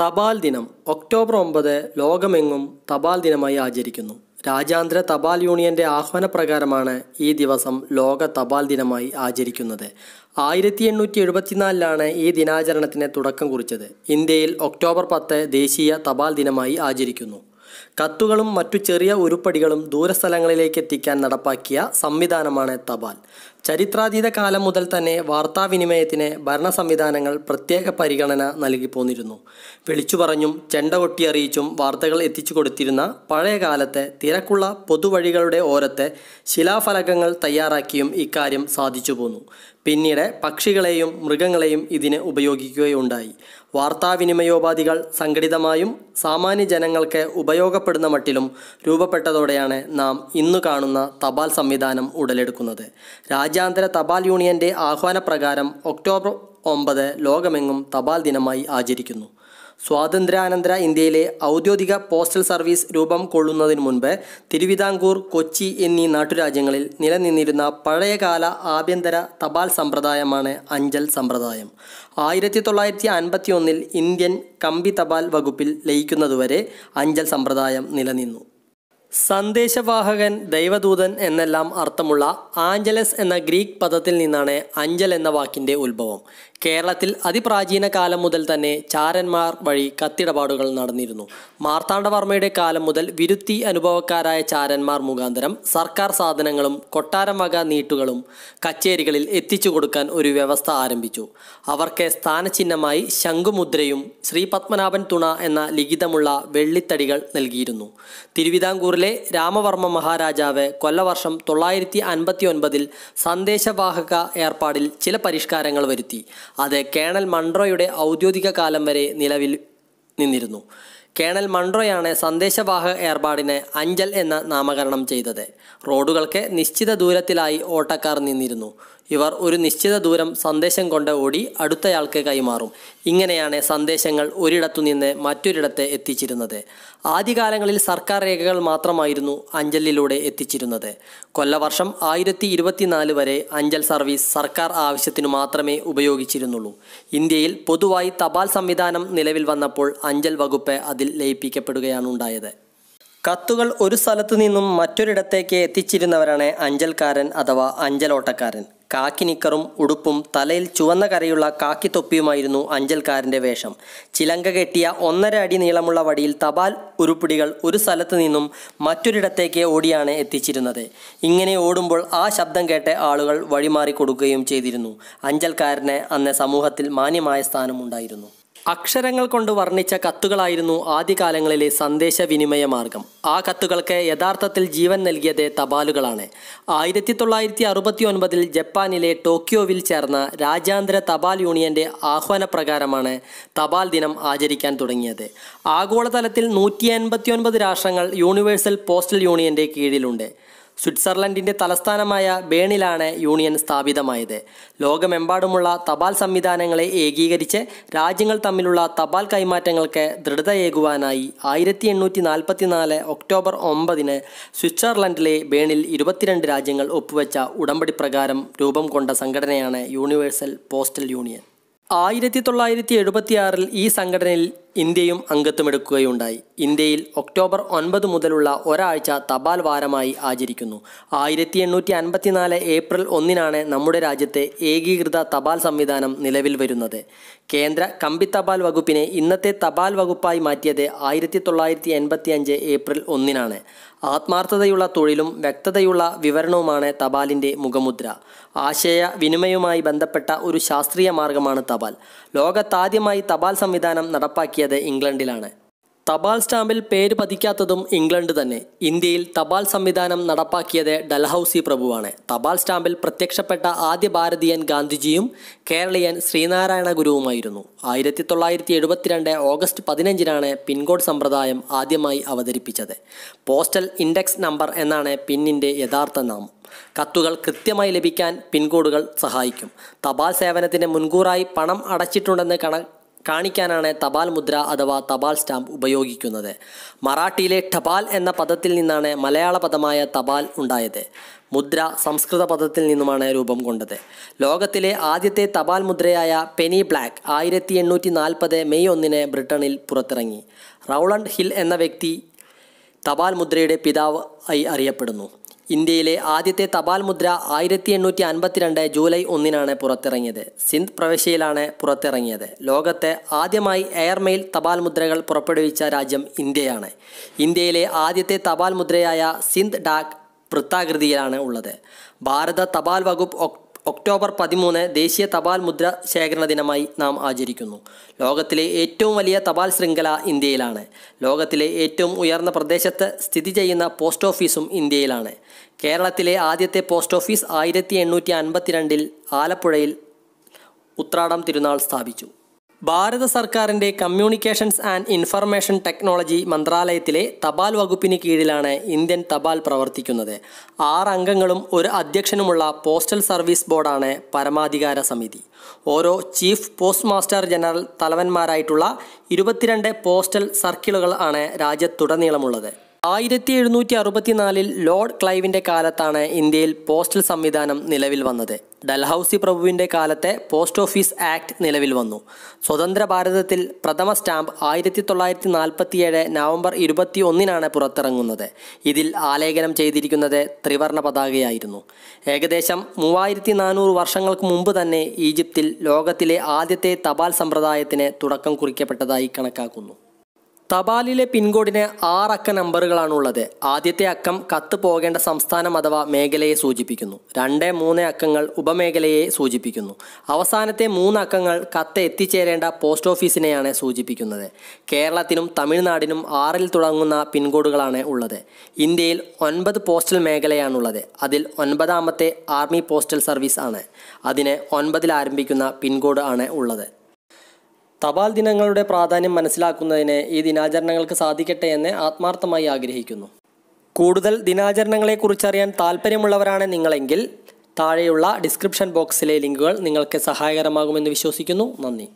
തപാൽ ദിനം ഒക്ടോബർ ഒമ്പത് ലോകമെങ്ങും തപാൽ ദിനമായി ആചരിക്കുന്നു രാജ്യാന്തര തപാൽ യൂണിയൻ്റെ ആഹ്വാനപ്രകാരമാണ് ഈ ദിവസം ലോക തപാൽ ദിനമായി ആചരിക്കുന്നത് ആയിരത്തി എണ്ണൂറ്റി എഴുപത്തിനാലിലാണ് ഈ ദിനാചരണത്തിന് തുടക്കം കുറിച്ചത് ഇന്ത്യയിൽ ഒക്ടോബർ പത്ത് ദേശീയ തപാൽ ദിനമായി ആചരിക്കുന്നു കത്തുകളും മറ്റു ചെറിയ ഉരുപ്പടികളും ദൂരസ്ഥലങ്ങളിലേക്ക് എത്തിക്കാൻ നടപ്പാക്കിയ സംവിധാനമാണ് തപാൽ ചരിത്രാതീത കാലം മുതൽ തന്നെ വാർത്താവിനിമയത്തിന് ഭരണ സംവിധാനങ്ങൾ പ്രത്യേക പരിഗണന നൽകി പോന്നിരുന്നു വിളിച്ചു പറഞ്ഞും ചെണ്ട കൊട്ടിയറിയിച്ചും വാർത്തകൾ എത്തിച്ചു കൊടുത്തിരുന്ന പഴയകാലത്തെ തിരക്കുള്ള പൊതുവഴികളുടെ ഓരത്തെ ശിലാഫലകങ്ങൾ തയ്യാറാക്കിയും ഇക്കാര്യം സാധിച്ചു പോന്നു പിന്നീട് പക്ഷികളെയും മൃഗങ്ങളെയും ഇതിന് ഉപയോഗിക്കുകയുണ്ടായി വാർത്താവിനിമയോപാധികൾ സംഘടിതമായും സാമാന്യ ജനങ്ങൾക്ക് ഉപയോഗപ്പെടുന്ന മട്ടിലും രൂപപ്പെട്ടതോടെയാണ് നാം ഇന്നു കാണുന്ന തപാൽ സംവിധാനം ഉടലെടുക്കുന്നത് രാജ്യ രാജ്യാന്തര തപാൽ യൂണിയൻ്റെ ആഹ്വാനപ്രകാരം ഒക്ടോബർ ഒമ്പത് ലോകമെങ്ങും തപാൽ ദിനമായി ആചരിക്കുന്നു സ്വാതന്ത്ര്യാനന്തര ഇന്ത്യയിലെ ഔദ്യോഗിക പോസ്റ്റൽ സർവീസ് രൂപം കൊള്ളുന്നതിന് മുൻപ് തിരുവിതാംകൂർ കൊച്ചി എന്നീ നാട്ടുരാജ്യങ്ങളിൽ നിലനിന്നിരുന്ന പഴയകാല ആഭ്യന്തര തപാൽ സമ്പ്രദായമാണ് അഞ്ചൽ സമ്പ്രദായം ആയിരത്തി തൊള്ളായിരത്തി അൻപത്തി ഒന്നിൽ ഇന്ത്യൻ കമ്പി തപാൽ വകുപ്പിൽ ലയിക്കുന്നതുവരെ അഞ്ചൽ സമ്പ്രദായം നിലനിന്നു സന്ദേശവാഹകൻ ദൈവദൂതൻ എന്നെല്ലാം അർത്ഥമുള്ള ആഞ്ചലസ് എന്ന ഗ്രീക്ക് പദത്തിൽ നിന്നാണ് അഞ്ചൽ എന്ന വാക്കിൻ്റെ ഉത്ഭവം കേരളത്തിൽ അതിപ്രാചീന കാലം മുതൽ തന്നെ ചാരന്മാർ വഴി കത്തിടപാടുകൾ നടന്നിരുന്നു മാർത്താണ്ഡവർമ്മയുടെ കാലം മുതൽ വിരുത്തി അനുഭവക്കാരായ ചാരന്മാർ മുഖാന്തരം സർക്കാർ സാധനങ്ങളും കൊട്ടാരം വക നീട്ടുകളും കച്ചേരികളിൽ എത്തിച്ചു കൊടുക്കാൻ ഒരു വ്യവസ്ഥ ആരംഭിച്ചു അവർക്ക് സ്ഥാനചിഹ്നമായി ശംഖുമുദ്രയും ശ്രീ പത്മനാഭൻ തുണ എന്ന ലിഖിതമുള്ള വെള്ളിത്തടികൾ നൽകിയിരുന്നു തിരുവിതാംകൂറിലെ തമിഴ്നാട്ടിലെ രാമവർമ്മ മഹാരാജാവ് കൊല്ലവർഷം തൊള്ളായിരത്തി അൻപത്തി ഒൻപതിൽ സന്ദേശവാഹക ഏർപ്പാടിൽ ചില പരിഷ്കാരങ്ങൾ വരുത്തി അത് കേണൽ മൺട്രോയുടെ ഔദ്യോഗിക കാലം വരെ നിലവിൽ നിന്നിരുന്നു കേണൽ മൺട്രോയാണ് സന്ദേശവാഹക ഏർപ്പാടിന് അഞ്ചൽ എന്ന നാമകരണം ചെയ്തത് റോഡുകൾക്ക് നിശ്ചിത ദൂരത്തിലായി ഓട്ടക്കാർ നിന്നിരുന്നു ഇവർ ഒരു നിശ്ചിത ദൂരം സന്ദേശം കൊണ്ട് ഓടി അടുത്തയാൾക്ക് കൈമാറും ഇങ്ങനെയാണ് സന്ദേശങ്ങൾ നിന്ന് മറ്റൊരിടത്ത് എത്തിച്ചിരുന്നത് ആദ്യകാലങ്ങളിൽ സർക്കാർ രേഖകൾ മാത്രമായിരുന്നു അഞ്ചലിലൂടെ എത്തിച്ചിരുന്നത് കൊല്ലവർഷം ആയിരത്തി ഇരുപത്തിനാല് വരെ അഞ്ചൽ സർവീസ് സർക്കാർ ആവശ്യത്തിനു മാത്രമേ ഉപയോഗിച്ചിരുന്നുള്ളൂ ഇന്ത്യയിൽ പൊതുവായി തപാൽ സംവിധാനം നിലവിൽ വന്നപ്പോൾ അഞ്ചൽ വകുപ്പ് അതിൽ ലയിപ്പിക്കപ്പെടുകയാണ് ഉണ്ടായത് കത്തുകൾ ഒരു സ്ഥലത്തു നിന്നും മറ്റൊരിടത്തേക്ക് എത്തിച്ചിരുന്നവരാണ് അഞ്ചൽക്കാരൻ അഥവാ അഞ്ചലോട്ടക്കാരൻ കാക്കി നിക്കറും ഉടുപ്പും തലയിൽ ചുവന്ന കരയുള്ള കാക്കിത്തൊപ്പിയുമായിരുന്നു തൊപ്പിയുമായിരുന്നു അഞ്ചൽക്കാരൻ്റെ വേഷം ചിലങ്ക കെട്ടിയ ഒന്നര അടി നീളമുള്ള വടിയിൽ തപാൽ ഉരുപ്പിടികൾ ഒരു സ്ഥലത്ത് നിന്നും മറ്റൊരിടത്തേക്ക് ഓടിയാണ് എത്തിച്ചിരുന്നത് ഇങ്ങനെ ഓടുമ്പോൾ ആ ശബ്ദം കേട്ട ആളുകൾ വഴിമാറി കൊടുക്കുകയും ചെയ്തിരുന്നു അഞ്ചൽക്കാരന് അന്ന് സമൂഹത്തിൽ മാന്യമായ സ്ഥാനമുണ്ടായിരുന്നു അക്ഷരങ്ങൾ കൊണ്ട് വർണ്ണിച്ച കത്തുകളായിരുന്നു ആദ്യകാലങ്ങളിലെ സന്ദേശവിനിമയ മാർഗം ആ കത്തുകൾക്ക് യഥാർത്ഥത്തിൽ ജീവൻ നൽകിയത് തപാലുകളാണ് ആയിരത്തി തൊള്ളായിരത്തി അറുപത്തി ഒൻപതിൽ ജപ്പാനിലെ ടോക്കിയോവിൽ ചേർന്ന രാജ്യാന്തര തപാൽ യൂണിയന്റെ ആഹ്വാനപ്രകാരമാണ് തപാൽ ദിനം ആചരിക്കാൻ തുടങ്ങിയത് ആഗോളതലത്തിൽ നൂറ്റി എൺപത്തി ഒൻപത് രാഷ്ട്രങ്ങൾ യൂണിവേഴ്സൽ പോസ്റ്റൽ യൂണിയന്റെ കീഴിലുണ്ട് സ്വിറ്റ്സർലൻഡിൻ്റെ തലസ്ഥാനമായ ബേണിലാണ് യൂണിയൻ സ്ഥാപിതമായത് ലോകമെമ്പാടുമുള്ള തപാൽ സംവിധാനങ്ങളെ ഏകീകരിച്ച് രാജ്യങ്ങൾ തമ്മിലുള്ള തപാൽ കൈമാറ്റങ്ങൾക്ക് ദൃഢതയേകുവാനായി ആയിരത്തി എണ്ണൂറ്റി നാൽപ്പത്തിനാല് ഒക്ടോബർ ഒമ്പതിന് സ്വിറ്റ്സർലൻഡിലെ ബേണിൽ ഇരുപത്തിരണ്ട് രാജ്യങ്ങൾ ഒപ്പുവെച്ച ഉടമ്പടി പ്രകാരം രൂപം കൊണ്ട സംഘടനയാണ് യൂണിവേഴ്സൽ പോസ്റ്റൽ യൂണിയൻ ആയിരത്തി തൊള്ളായിരത്തി എഴുപത്തിയാറിൽ ഈ സംഘടനയിൽ ഇന്ത്യയും അംഗത്വമെടുക്കുകയുണ്ടായി ഇന്ത്യയിൽ ഒക്ടോബർ ഒൻപത് മുതലുള്ള ഒരാഴ്ച തപാൽ വാരമായി ആചരിക്കുന്നു ആയിരത്തി എണ്ണൂറ്റി അൻപത്തിനാല് ഏപ്രിൽ ഒന്നിനാണ് നമ്മുടെ രാജ്യത്തെ ഏകീകൃത തപാൽ സംവിധാനം നിലവിൽ വരുന്നത് കേന്ദ്ര കമ്പി തപാൽ വകുപ്പിനെ ഇന്നത്തെ തപാൽ വകുപ്പായി മാറ്റിയത് ആയിരത്തി തൊള്ളായിരത്തി എൺപത്തി അഞ്ച് ഏപ്രിൽ ഒന്നിനാണ് ആത്മാർത്ഥതയുള്ള തൊഴിലും വ്യക്തതയുള്ള വിവരണവുമാണ് തപാലിൻ്റെ മുഖമുദ്ര ആശയ വിനിമയവുമായി ബന്ധപ്പെട്ട ഒരു ശാസ്ത്രീയ മാർഗമാണ് തപാൽ ലോകത്താദ്യമായി തപാൽ സംവിധാനം നടപ്പാക്കിയ ഉണ്ടാക്കിയത് ഇംഗ്ലണ്ടിലാണ് തപാൽ സ്റ്റാമ്പിൽ പേര് പതിക്കാത്തതും ഇംഗ്ലണ്ട് തന്നെ ഇന്ത്യയിൽ തപാൽ സംവിധാനം നടപ്പാക്കിയത് ഡൽഹൌസി പ്രഭുവാണ് തപാൽ സ്റ്റാമ്പിൽ പ്രത്യക്ഷപ്പെട്ട ആദ്യ ഭാരതീയൻ ഗാന്ധിജിയും കേരളീയൻ ശ്രീനാരായണ ഗുരുവുമായിരുന്നു ആയിരത്തി തൊള്ളായിരത്തി എഴുപത്തിരണ്ട് ഓഗസ്റ്റ് പതിനഞ്ചിനാണ് പിൻകോഡ് സമ്പ്രദായം ആദ്യമായി അവതരിപ്പിച്ചത് പോസ്റ്റൽ ഇൻഡെക്സ് നമ്പർ എന്നാണ് പിന്നിൻ്റെ യഥാർത്ഥ നാമം കത്തുകൾ കൃത്യമായി ലഭിക്കാൻ പിൻകോഡുകൾ സഹായിക്കും തപാൽ സേവനത്തിന് മുൻകൂറായി പണം അടച്ചിട്ടുണ്ടെന്ന് കണ കാണിക്കാനാണ് തപാൽ മുദ്ര അഥവാ തപാൽ സ്റ്റാമ്പ് ഉപയോഗിക്കുന്നത് മറാഠിയിലെ ടപാൽ എന്ന പദത്തിൽ നിന്നാണ് മലയാള പദമായ തപാൽ ഉണ്ടായത് മുദ്ര സംസ്കൃത പദത്തിൽ നിന്നുമാണ് രൂപം കൊണ്ടത് ലോകത്തിലെ ആദ്യത്തെ തപാൽ മുദ്രയായ പെനി ബ്ലാക്ക് ആയിരത്തി എണ്ണൂറ്റി നാൽപ്പത് മെയ് ഒന്നിന് ബ്രിട്ടനിൽ പുറത്തിറങ്ങി റൗളണ്ട് ഹിൽ എന്ന വ്യക്തി തപാൽ മുദ്രയുടെ പിതാവ് ആയി അറിയപ്പെടുന്നു ഇന്ത്യയിലെ ആദ്യത്തെ തപാൽ മുദ്ര ആയിരത്തി എണ്ണൂറ്റി അൻപത്തിരണ്ട് ജൂലൈ ഒന്നിനാണ് പുറത്തിറങ്ങിയത് സിന്ധ് പ്രവിശ്യയിലാണ് പുറത്തിറങ്ങിയത് ലോകത്തെ ആദ്യമായി എയർമെയിൽ തപാൽ മുദ്രകൾ പുറപ്പെടുവിച്ച രാജ്യം ഇന്ത്യയാണ് ഇന്ത്യയിലെ ആദ്യത്തെ തപാൽ മുദ്രയായ സിന്ധ് ഡാക് വൃത്താകൃതിയിലാണ് ഉള്ളത് ഭാരത തപാൽ വകുപ്പ് ഒക്ടോബർ പതിമൂന്ന് ദേശീയ തപാൽ മുദ്ര ശേഖരണ ദിനമായി നാം ആചരിക്കുന്നു ലോകത്തിലെ ഏറ്റവും വലിയ തപാൽ ശൃംഖല ഇന്ത്യയിലാണ് ലോകത്തിലെ ഏറ്റവും ഉയർന്ന പ്രദേശത്ത് സ്ഥിതി ചെയ്യുന്ന പോസ്റ്റ് ഓഫീസും ഇന്ത്യയിലാണ് കേരളത്തിലെ ആദ്യത്തെ പോസ്റ്റ് ഓഫീസ് ആയിരത്തി എണ്ണൂറ്റി അൻപത്തിരണ്ടിൽ ആലപ്പുഴയിൽ ഉത്രാടം തിരുനാൾ സ്ഥാപിച്ചു ഭാരത സർക്കാരിൻ്റെ കമ്മ്യൂണിക്കേഷൻസ് ആൻഡ് ഇൻഫർമേഷൻ ടെക്നോളജി മന്ത്രാലയത്തിലെ തപാൽ വകുപ്പിന് കീഴിലാണ് ഇന്ത്യൻ തപാൽ പ്രവർത്തിക്കുന്നത് ആറ് അംഗങ്ങളും ഒരു അധ്യക്ഷനുമുള്ള പോസ്റ്റൽ സർവീസ് ബോർഡാണ് പരമാധികാര സമിതി ഓരോ ചീഫ് പോസ്റ്റ് മാസ്റ്റർ ജനറൽ തലവന്മാരായിട്ടുള്ള ഇരുപത്തിരണ്ട് പോസ്റ്റൽ സർക്കിളുകൾ ആണ് രാജ്യത്തുടനീളമുള്ളത് ആയിരത്തി എഴുന്നൂറ്റി അറുപത്തിനാലിൽ ലോർഡ് ക്ലൈവിൻ്റെ കാലത്താണ് ഇന്ത്യയിൽ പോസ്റ്റൽ സംവിധാനം നിലവിൽ വന്നത് ഡൽഹൌസി പ്രഭുവിൻ്റെ കാലത്തെ പോസ്റ്റ് ഓഫീസ് ആക്ട് നിലവിൽ വന്നു സ്വതന്ത്ര ഭാരതത്തിൽ പ്രഥമ സ്റ്റാമ്പ് ആയിരത്തി തൊള്ളായിരത്തി നാൽപ്പത്തിയേഴ് നവംബർ ഇരുപത്തി ഒന്നിനാണ് പുറത്തിറങ്ങുന്നത് ഇതിൽ ആലേഖനം ചെയ്തിരിക്കുന്നത് ത്രിവർണ പതാകയായിരുന്നു ഏകദേശം മൂവായിരത്തി നാനൂറ് വർഷങ്ങൾക്ക് മുമ്പ് തന്നെ ഈജിപ്തിൽ ലോകത്തിലെ ആദ്യത്തെ തപാൽ സമ്പ്രദായത്തിന് തുടക്കം കുറിക്കപ്പെട്ടതായി കണക്കാക്കുന്നു തപാലിലെ പിൻകോഡിന് ആറക്ക നമ്പറുകളാണുള്ളത് ആദ്യത്തെ അക്കം കത്ത് പോകേണ്ട സംസ്ഥാനം അഥവാ മേഖലയെ സൂചിപ്പിക്കുന്നു രണ്ട് മൂന്ന് അക്കങ്ങൾ ഉപമേഖലയെ സൂചിപ്പിക്കുന്നു അവസാനത്തെ മൂന്ന് അക്കങ്ങൾ കത്ത് എത്തിച്ചേരേണ്ട പോസ്റ്റ് ഓഫീസിനെയാണ് സൂചിപ്പിക്കുന്നത് കേരളത്തിനും തമിഴ്നാടിനും ആറിൽ തുടങ്ങുന്ന പിൻകോഡുകളാണ് ഉള്ളത് ഇന്ത്യയിൽ ഒൻപത് പോസ്റ്റൽ മേഖലയാണുള്ളത് അതിൽ ഒൻപതാമത്തെ ആർമി പോസ്റ്റൽ സർവീസ് ആണ് അതിന് ഒൻപതിൽ ആരംഭിക്കുന്ന പിൻകോഡ് ആണ് ഉള്ളത് തപാൽ ദിനങ്ങളുടെ പ്രാധാന്യം മനസ്സിലാക്കുന്നതിന് ഈ ദിനാചരണങ്ങൾക്ക് സാധിക്കട്ടെ എന്ന് ആത്മാർത്ഥമായി ആഗ്രഹിക്കുന്നു കൂടുതൽ ദിനാചരണങ്ങളെക്കുറിച്ചറിയാൻ താല്പര്യമുള്ളവരാണ് നിങ്ങളെങ്കിൽ താഴെയുള്ള ഡിസ്ക്രിപ്ഷൻ ബോക്സിലെ ലിങ്കുകൾ നിങ്ങൾക്ക് സഹായകരമാകുമെന്ന് വിശ്വസിക്കുന്നു നന്ദി